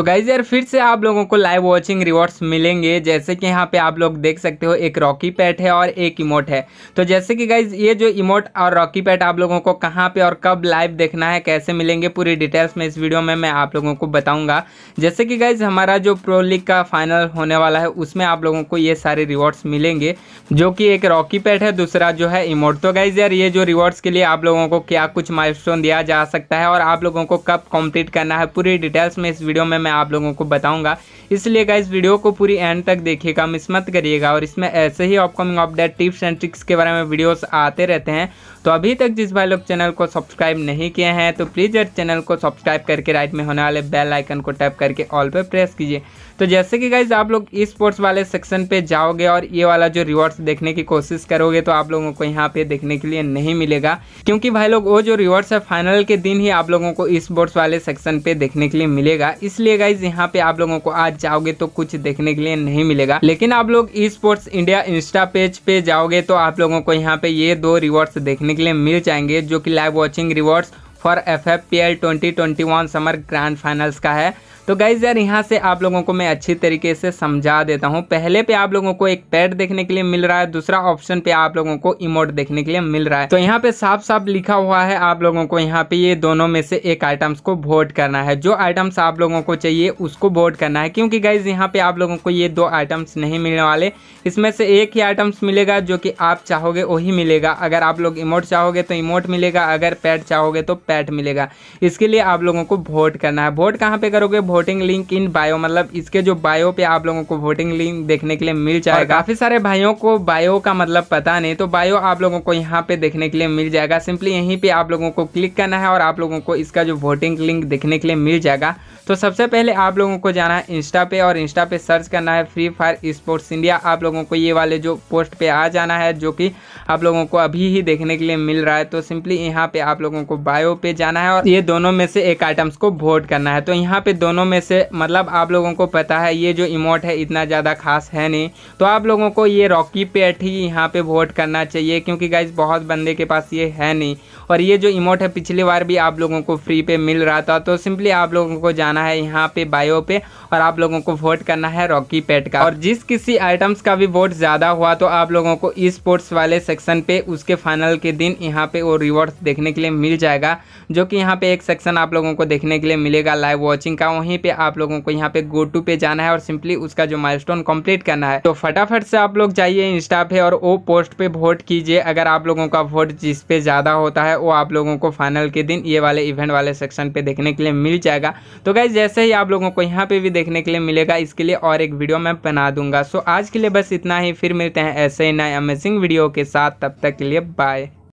तो गाइज यार फिर से आप लोगों को लाइव वॉचिंग रिवॉर्ड्स मिलेंगे जैसे कि यहाँ पे आप लोग देख सकते हो एक रॉकी पैट है और एक इमोट है तो जैसे कि गाइज ये जो इमोट और रॉकी पैट आप लोगों को कहाँ पे और कब लाइव देखना है कैसे मिलेंगे पूरी डिटेल्स में इस वीडियो में मैं आप लोगों को बताऊंगा जैसे कि गाइज हमारा जो प्रो लीग का फाइनल होने वाला है उसमें आप लोगों को ये सारे रिवॉर्ड्स मिलेंगे जो कि एक रॉकी पैट है दूसरा जो है इमोट तो गाइज यार ये जो रिवॉर्ड्स के लिए आप लोगों को क्या कुछ माइलस्टोन दिया जा सकता है और आप लोगों को कब कंप्लीट करना है पूरी डिटेल्स में इस वीडियो में मैं मैं आप लोगों को बताऊंगा इसलिए इस वीडियो को पूरी एंड तक देखिएगा मिस मत करिएगा और इसमें ऐसे ही upcoming update tips and tricks के बारे में वीडियोस आते रहते हैं तो अभी तक जिस भाई लोग चैनल को सब्सक्राइब नहीं किए हैं तो प्लीज़ यार चैनल को सब्सक्राइब करके राइट में होने वाले बेल आइकन को टैप करके ऑल पे प्रेस कीजिए तो जैसे कि गाइज आप लोग ई स्पोर्ट्स वाले सेक्शन पे जाओगे और ये वाला जो रिवॉर्ड्स देखने की कोशिश करोगे तो आप लोगों को यहाँ पे देखने के लिए नहीं मिलेगा क्योंकि भाई लोग वो जो रिवॉर्ड्स है फाइनल के दिन ही आप लोगों को ई स्पोर्ट्स वाले सेक्शन पे देखने के लिए मिलेगा इसलिए इसलिए गाइज यहाँ पे आप लोगों को आज जाओगे तो कुछ देखने के लिए नहीं मिलेगा लेकिन आप लोग e sports India insta page पे जाओगे तो आप लोगों को यहाँ पे ये दो रिवॉर्ड्स देखने के लिए मिल जाएंगे जो कि live watching rewards for F F P L twenty twenty one summer grand finals का है तो गाइज यार यहाँ से आप लोगों को मैं अच्छी तरीके से समझा देता हूँ पहले पे आप लोगों को एक पैड देखने के लिए मिल रहा है दूसरा ऑप्शन पे आप लोगों को इमोट देखने के लिए मिल रहा है तो यहाँ पे साफ साफ लिखा हुआ है आप लोगों को यहाँ पे ये दोनों में से एक आइटम्स को वोट करना है जो आइटम्स आप लोगों को चाहिए उसको वोट करना है क्योंकि गाइज यहाँ पे आप लोगों को ये दो आइटम्स नहीं मिलने वाले इसमें से एक ही आइटम्स मिलेगा जो कि आप चाहोगे वही मिलेगा अगर आप लोग इमोट चाहोगे तो इमोट मिलेगा अगर पैड चाहोगे तो पैड मिलेगा इसके लिए आप लोगों को वोट करना है वोट कहाँ पे करोगे वोटिंग लिंक इन बायो मतलब इसके जो बायो पे आप लोगों को वोटिंग लिंक देखने के लिए मिल जाएगा काफी सारे भाइयों को बायो का मतलब पता नहीं तो बायो आप लोगों को यहाँ पे देखने के लिए मिल जाएगा सिंपली यहीं पे आप लोगों को क्लिक करना है और आप लोगों को इसका जो वोटिंग लिंक देखने के लिए मिल जाएगा तो सबसे पहले आप लोगों को जाना है इंस्टा पे और इंस्टा पे सर्च करना है फ्री फायर स्पोर्ट्स इंडिया आप लोगों को ये वाले जो पोस्ट पे आ जाना है जो कि आप लोगों को अभी ही देखने के लिए मिल रहा है तो सिंपली यहाँ पे आप लोगों को बायो पे जाना है और ये दोनों में से एक आइटम्स को वोट करना है तो यहाँ पे दोनों दोनों में से मतलब आप लोगों को पता है ये जो इमोट है इतना ज़्यादा खास है नहीं तो आप लोगों को ये रॉकी पैट ही यहाँ पे वोट करना चाहिए क्योंकि गाइज बहुत बंदे के पास ये है नहीं और ये जो इमोट है पिछली बार भी आप लोगों को फ्री पे मिल रहा था तो सिंपली आप लोगों को जाना है यहाँ पे बायो पे और आप लोगों को वोट करना है रॉकी पेट का और जिस किसी आइटम्स का भी वोट ज़्यादा हुआ तो आप लोगों को ई स्पोर्ट्स वाले सेक्शन पे उसके फाइनल के दिन यहाँ पे वो रिवॉर्ड्स देखने के लिए मिल जाएगा जो कि यहाँ पे एक सेक्शन आप लोगों को देखने के लिए मिलेगा लाइव वॉचिंग का वहीं वहीं पे आप लोगों को यहाँ पे गो टू पे जाना है और सिंपली उसका जो स्टोन कंप्लीट करना है तो फटाफट से आप लोग जाइए इंस्टा पे और वो पोस्ट पे वोट कीजिए अगर आप लोगों का वोट जिस पे ज़्यादा होता है वो आप लोगों को फाइनल के दिन ये वाले इवेंट वाले सेक्शन पे देखने के लिए मिल जाएगा तो गाइज जैसे ही आप लोगों को यहाँ पे भी देखने के लिए मिलेगा इसके लिए और एक वीडियो मैं बना दूंगा सो आज के लिए बस इतना ही फिर मिलते हैं ऐसे ही नए अमेजिंग वीडियो के साथ तब तक के लिए बाय